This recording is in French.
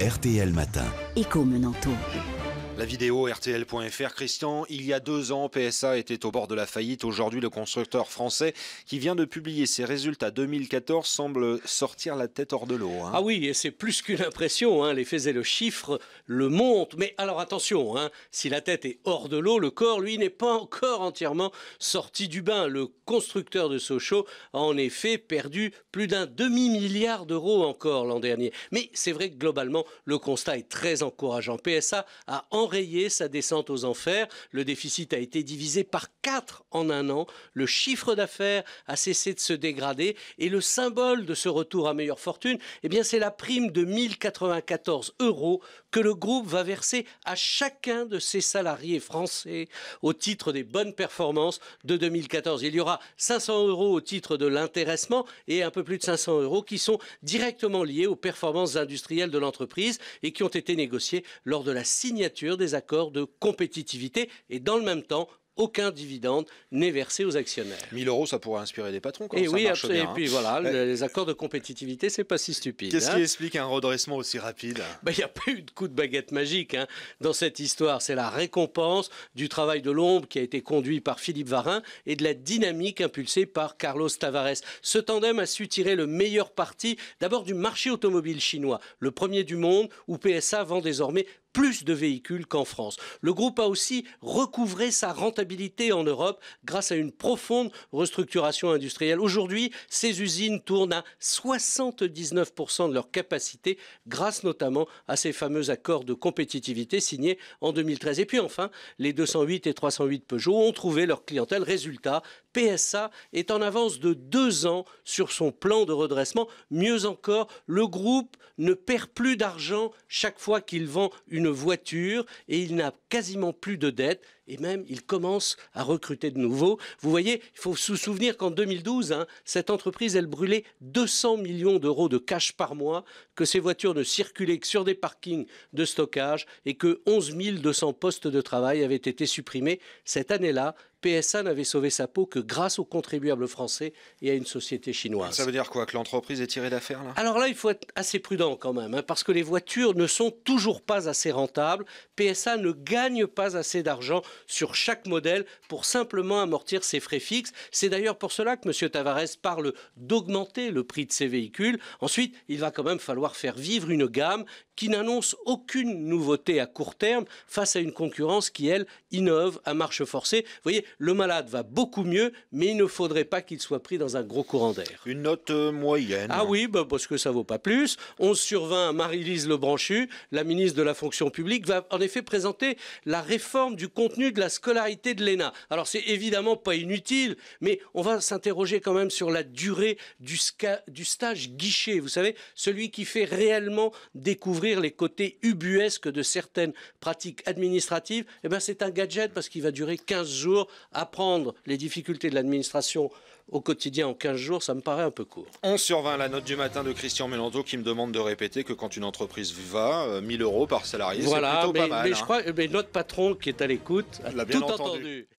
RTL Matin. Écho Menanto. La vidéo RTL.fr, Christian, il y a deux ans, PSA était au bord de la faillite. Aujourd'hui, le constructeur français qui vient de publier ses résultats 2014 semble sortir la tête hors de l'eau. Hein. Ah oui, et c'est plus qu'une impression. Hein. Les faits et le chiffre le montrent. Mais alors attention, hein. si la tête est hors de l'eau, le corps, lui, n'est pas encore entièrement sorti du bain. Le constructeur de Sochaux a en effet perdu plus d'un demi-milliard d'euros encore l'an dernier. Mais c'est vrai que globalement, le constat est très encourageant. PSA a en rayé sa descente aux enfers. Le déficit a été divisé par 4 en un an. Le chiffre d'affaires a cessé de se dégrader. Et le symbole de ce retour à meilleure fortune, eh bien, c'est la prime de 1094 euros que le groupe va verser à chacun de ses salariés français au titre des bonnes performances de 2014. Il y aura 500 euros au titre de l'intéressement et un peu plus de 500 euros qui sont directement liés aux performances industrielles de l'entreprise et qui ont été négociés lors de la signature des accords de compétitivité et dans le même temps, aucun dividende n'est versé aux actionnaires. 1000 euros, ça pourrait inspirer des patrons. Quand et ça oui, marche hein. et puis voilà, eh. les accords de compétitivité, c'est pas si stupide. Qu'est-ce hein. qui explique un redressement aussi rapide ben, Il n'y a pas eu de coup de baguette magique hein. dans cette histoire. C'est la récompense du travail de l'ombre qui a été conduit par Philippe Varin et de la dynamique impulsée par Carlos Tavares. Ce tandem a su tirer le meilleur parti d'abord du marché automobile chinois, le premier du monde où PSA vend désormais plus de véhicules qu'en France. Le groupe a aussi recouvré sa rentabilité en Europe grâce à une profonde restructuration industrielle. Aujourd'hui, ces usines tournent à 79% de leur capacité grâce notamment à ces fameux accords de compétitivité signés en 2013. Et puis enfin, les 208 et 308 Peugeot ont trouvé leur clientèle. Résultat, PSA est en avance de deux ans sur son plan de redressement. Mieux encore, le groupe ne perd plus d'argent chaque fois qu'il vend une voiture et il n'a quasiment plus de dettes et même il commence à recruter de nouveau. Vous voyez, il faut se souvenir qu'en 2012, hein, cette entreprise, elle brûlait 200 millions d'euros de cash par mois, que ses voitures ne circulaient que sur des parkings de stockage et que 11 200 postes de travail avaient été supprimés. Cette année-là, PSA n'avait sauvé sa peau que grâce aux contribuables français et à une société chinoise. Ça veut dire quoi Que l'entreprise est tirée d'affaire là Alors là, il faut être assez prudent quand même, hein, parce que les voitures ne sont toujours pas assez rentables. PSA ne gagne pas assez d'argent sur chaque modèle pour simplement amortir ses frais fixes. C'est d'ailleurs pour cela que M. Tavares parle d'augmenter le prix de ses véhicules. Ensuite, il va quand même falloir faire vivre une gamme qui n'annonce aucune nouveauté à court terme face à une concurrence qui, elle, innove à marche forcée. Vous voyez, le malade va beaucoup mieux, mais il ne faudrait pas qu'il soit pris dans un gros courant d'air. Une note euh, moyenne. Ah oui, bah, parce que ça vaut pas plus. 11 sur 20 Marie-Lise Lebranchu, la ministre de la fonction publique, va en effet présenter la réforme du contenu de la scolarité de l'ENA. Alors c'est évidemment pas inutile, mais on va s'interroger quand même sur la durée du, stage guichet, vous savez, celui qui fait réellement découvrir les côtés ubuesques de certaines pratiques administratives. Eh ben c'est un gadget parce qu'il va durer 15 jours apprendre les difficultés de l'administration au quotidien en 15 jours, ça me paraît un peu court. On sur la note du matin de Christian Mélanteau qui me demande de répéter que quand une entreprise va, 1000 euh, euros par salarié, c'est plutôt pas mal. Voilà, Mais, hein. je crois, mais notre patron qui est à l'écoute tout entendu.